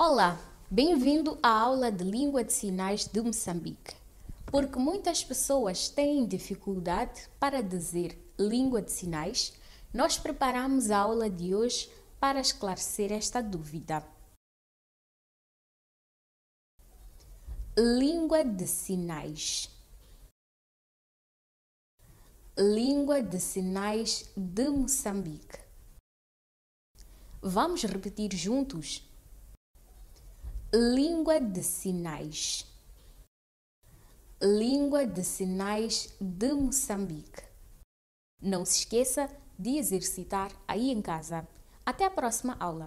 Olá, bem-vindo à aula de Língua de Sinais de Moçambique. Porque muitas pessoas têm dificuldade para dizer língua de sinais, nós preparamos a aula de hoje para esclarecer esta dúvida. Língua de Sinais Língua de Sinais de Moçambique Vamos repetir juntos? Língua de Sinais. Língua de Sinais de Moçambique. Não se esqueça de exercitar aí em casa. Até a próxima aula!